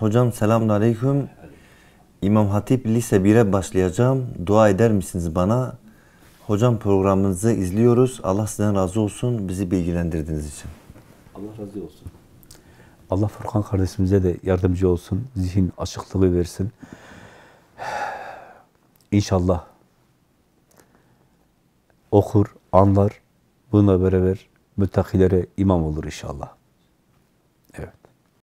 Hocam selamun aleyküm. İmam Hatip Lise 1'e başlayacağım. Dua eder misiniz bana? Hocam programınızı izliyoruz. Allah sizden razı olsun. Bizi bilgilendirdiğiniz için. Allah razı olsun. Allah Furkan kardeşimize de yardımcı olsun. Zihin açıklığı versin. İnşallah okur, anlar. Bununla beraber müttakilere imam olur inşallah.